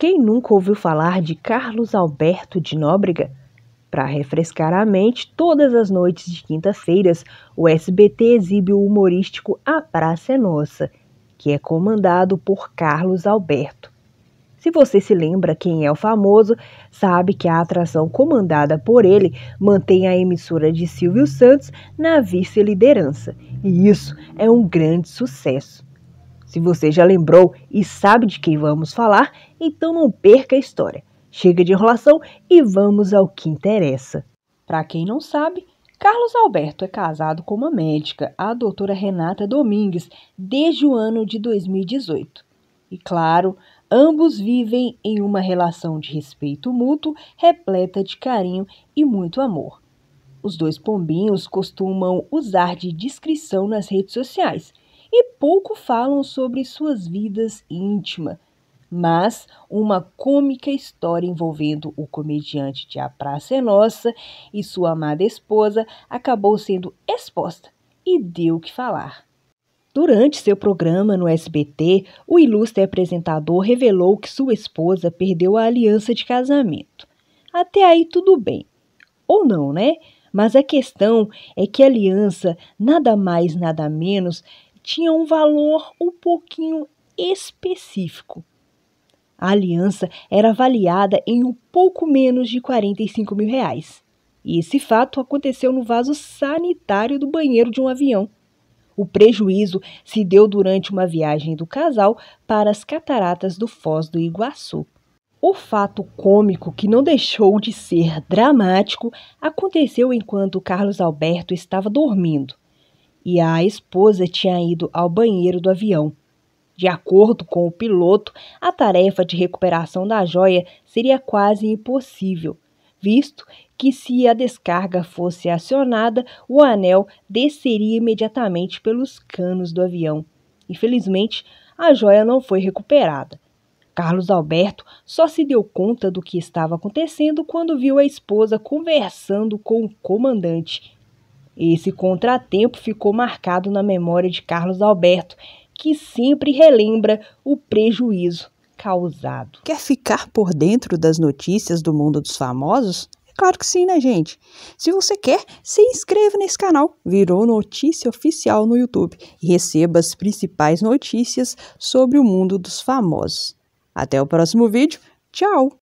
Quem nunca ouviu falar de Carlos Alberto de Nóbrega? Para refrescar a mente, todas as noites de quintas-feiras, o SBT exibe o humorístico A Praça é Nossa, que é comandado por Carlos Alberto. Se você se lembra quem é o famoso, sabe que a atração comandada por ele mantém a emissora de Silvio Santos na vice-liderança, e isso é um grande sucesso. Se você já lembrou e sabe de quem vamos falar, então não perca a história. Chega de enrolação e vamos ao que interessa. Para quem não sabe, Carlos Alberto é casado com uma médica, a doutora Renata Domingues, desde o ano de 2018. E claro, ambos vivem em uma relação de respeito mútuo, repleta de carinho e muito amor. Os dois pombinhos costumam usar de discrição nas redes sociais e pouco falam sobre suas vidas íntimas, mas uma cômica história envolvendo o comediante de A Praça é Nossa e sua amada esposa acabou sendo exposta e deu o que falar. Durante seu programa no SBT, o ilustre apresentador revelou que sua esposa perdeu a aliança de casamento. Até aí tudo bem. Ou não, né? Mas a questão é que aliança nada mais nada menos tinha um valor um pouquinho específico. A aliança era avaliada em um pouco menos de 45 mil reais. E esse fato aconteceu no vaso sanitário do banheiro de um avião. O prejuízo se deu durante uma viagem do casal para as cataratas do Foz do Iguaçu. O fato cômico, que não deixou de ser dramático, aconteceu enquanto Carlos Alberto estava dormindo e a esposa tinha ido ao banheiro do avião. De acordo com o piloto, a tarefa de recuperação da joia seria quase impossível, visto que, se a descarga fosse acionada, o anel desceria imediatamente pelos canos do avião. Infelizmente, a joia não foi recuperada. Carlos Alberto só se deu conta do que estava acontecendo quando viu a esposa conversando com o comandante esse contratempo ficou marcado na memória de Carlos Alberto, que sempre relembra o prejuízo causado. Quer ficar por dentro das notícias do mundo dos famosos? É Claro que sim, né, gente? Se você quer, se inscreva nesse canal, virou notícia oficial no YouTube e receba as principais notícias sobre o mundo dos famosos. Até o próximo vídeo, tchau!